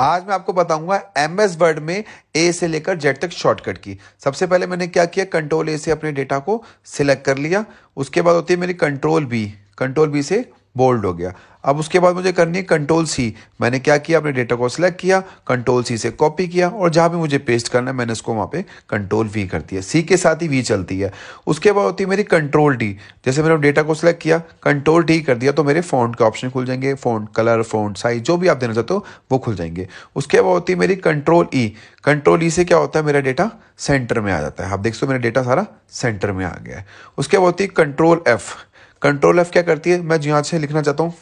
आज मैं आपको बताऊंगा एम एस वर्ड में ए से लेकर जेड तक शॉर्टकट की सबसे पहले मैंने क्या किया कंट्रोल ए से अपने डेटा को सिलेक्ट कर लिया उसके बाद होती है मेरी कंट्रोल बी कंट्रोल बी से बोल्ड हो गया अब उसके बाद मुझे करनी है कंट्रोल सी मैंने क्या किया अपने डेटा को सिलेक्ट किया कंट्रोल सी से कॉपी किया और जहाँ भी मुझे पेस्ट करना है मैंने उसको वहाँ पे कंट्रोल वी कर दिया सी के साथ ही वी चलती है उसके बाद होती है मेरी कंट्रोल डी जैसे मैंने डेटा को सिलेक्ट किया कंट्रोल डी कर दिया तो मेरे फोन के ऑप्शन खुल जाएंगे फोन कलर फोन साइज जो भी आप देना चाहते हो वो खुल जाएंगे उसके बाद होती है मेरी कंट्रोल ई कंट्रोल ई से क्या होता है मेरा डेटा सेंटर में आ जाता है आप देख सो मेरा डेटा सारा सेंटर में आ गया है उसके बाद होती है कंट्रोल एफ़ कंट्रोल एफ क्या करती है मैं यहाँ से लिखना चाहता हूँ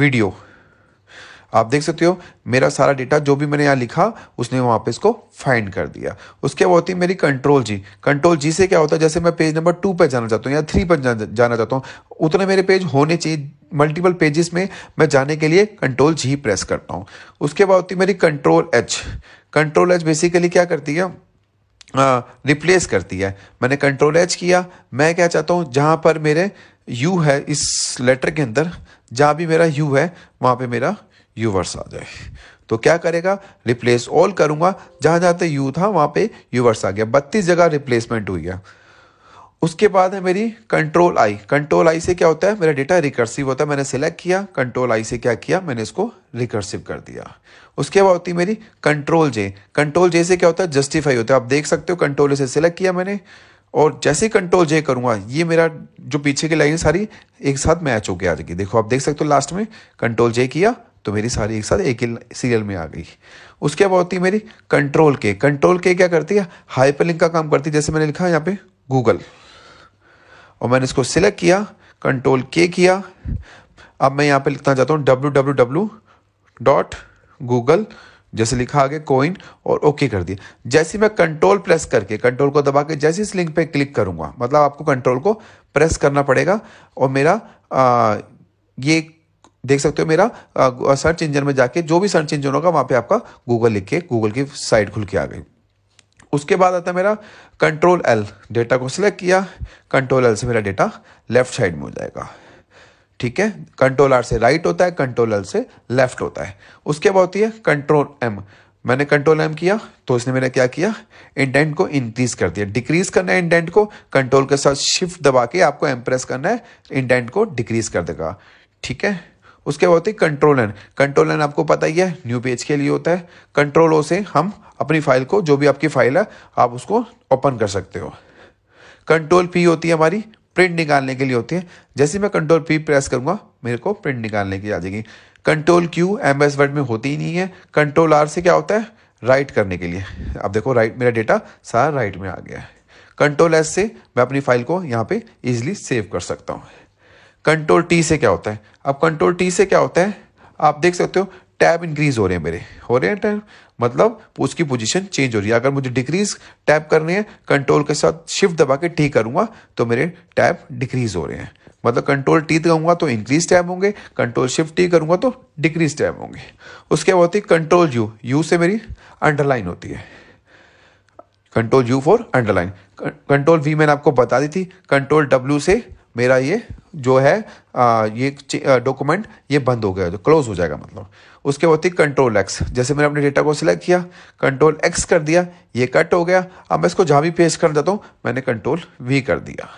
वीडियो आप देख सकते हो मेरा सारा डेटा जो भी मैंने यहाँ लिखा उसने वहाँ पे इसको फाइंड कर दिया उसके बाद होती है मेरी कंट्रोल जी कंट्रोल जी से क्या होता है जैसे मैं पेज नंबर टू पर जाना चाहता हूँ या थ्री पर जाना चाहता हूँ उतने मेरे पेज होने चाहिए मल्टीपल पेजेस में मैं जाने के लिए कंट्रोल जी प्रेस करता हूँ उसके बाद होती है मेरी control H control H basically क्या करती है रिप्लेस करती है मैंने कंट्रोल एच किया मैं क्या चाहता हूँ जहाँ पर मेरे यू है इस लेटर के अंदर जहाँ भी मेरा यू है वहाँ पे मेरा यूवर्स आ जाए तो क्या करेगा रिप्लेस ऑल करूँगा जहाँ जहाँ तक यू था वहाँ पे यूवर्स आ गया बत्तीस जगह रिप्लेसमेंट हुई है उसके बाद है मेरी कंट्रोल आई कंट्रोल आई से क्या होता है मेरा डेटा रिकर्सिव होता है मैंने सेलेक्ट किया कंट्रोल आई से क्या किया मैंने इसको रिकर्सिव कर दिया उसके बाद होती है मेरी कंट्रोल जे कंट्रोल जे से क्या होता है जस्टिफाई होता है आप देख सकते हो कंट्रोल से सेलेक्ट किया मैंने और जैसे कंट्रोल जे करूंगा ये मेरा जो पीछे की लाइन सारी एक साथ मैच हो गया आ जाएगी देखो आप देख सकते हो लास्ट में कंट्रोल जे किया तो मेरी सारी एक साथ एक ही सीरियल में आ गई उसके बाद होती है मेरी कंट्रोल के कंट्रोल के क्या करती है हाइपर लिंक का काम करती है जैसे मैंने लिखा है यहाँ पे गूगल और मैंने इसको सिलेक्ट किया कंट्रोल के किया अब मैं यहाँ पे लिखना चाहता हूँ W W W dot Google जैसे लिखा आगे कोइन और ओके कर दिया जैसे मैं कंट्रोल प्रेस करके कंट्रोल को दबा के जैसे इस लिंक पे क्लिक करूँगा मतलब आपको कंट्रोल को प्रेस करना पड़ेगा और मेरा आ, ये देख सकते हो मेरा आ, सर्च इंजन में जाके जो भी सर्च इंजन होगा वहाँ पे आपका गूगल लिख के गूगल की साइट खुल के आ गई उसके बाद आता है मेरा कंट्रोल एल डेटा को सिलेक्ट किया कंट्रोल एल से मेरा डेटा लेफ्ट साइड में हो जाएगा ठीक है कंट्रोल आर से राइट होता है कंट्रोल एल से लेफ्ट होता है उसके बाद होती है कंट्रोल एम मैंने कंट्रोल एम किया तो इसने मैंने क्या किया इंडेंट को इंक्रीज कर दिया डिक्रीज करना है इंडेंट को कंट्रोल के साथ शिफ्ट दबा के आपको एम्प्रेस करना है इंडेंट को डिक्रीज कर देगा ठीक है उसके बाद होती है कंट्रोल एन कंट्रोल एन आपको पता ही है न्यू पेज के लिए होता है कंट्रोल ओ से हम अपनी फाइल को जो भी आपकी फाइल है आप उसको ओपन कर सकते हो कंट्रोल पी होती है हमारी प्रिंट निकालने के लिए होती है जैसे मैं कंट्रोल पी प्रेस करूँगा मेरे को प्रिंट निकालने की आ जाएगी control Q M S Word में होती ही नहीं है कंट्रोल आर से क्या होता है राइट करने के लिए अब देखो राइट मेरा डेटा सारा राइट में आ गया है कंट्रोल एस से मैं अपनी फाइल को यहाँ पे इजीली सेव कर सकता हूँ कंट्रोल टी से क्या होता है अब कंट्रोल टी से क्या होता है आप देख सकते हो टैब इंक्रीज हो रहे हैं मेरे हो रहे हैं टैब मतलब उसकी पोजीशन चेंज हो रही है अगर मुझे डिक्रीज टैब करने हैं कंट्रोल के साथ शिफ्ट दबा के टी करूंगा तो मेरे टैब डिक्रीज हो रहे हैं मतलब कंट्रोल टी दबाऊंगा तो इंक्रीज टैब होंगे कंट्रोल शिफ्ट टी करूँगा तो डिक्रीज टैब होंगे उसके बाद होती है कंट्रोल यू यू से मेरी अंडरलाइन होती है control U for underline control V मैंने आपको बता दी थी कंट्रोल डब्ल्यू से मेरा ये जो है आ, ये डॉक्यूमेंट ये बंद हो गया तो क्लोज हो जाएगा मतलब उसके बाद थी कंट्रोल एक्स जैसे मैंने अपने डेटा को सिलेक्ट किया कंट्रोल एक्स कर दिया ये कट हो गया अब मैं इसको जहाँ भी पेश कर देता हूँ मैंने कंट्रोल वी कर दिया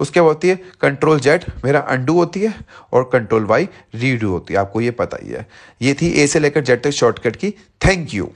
उसके बाद होती है कंट्रोल जेड मेरा अंडू होती है और कंट्रोल वाई रीडू होती है आपको ये पता ही है ये थी ए से लेकर जेड तक शॉर्टकट की थैंक यू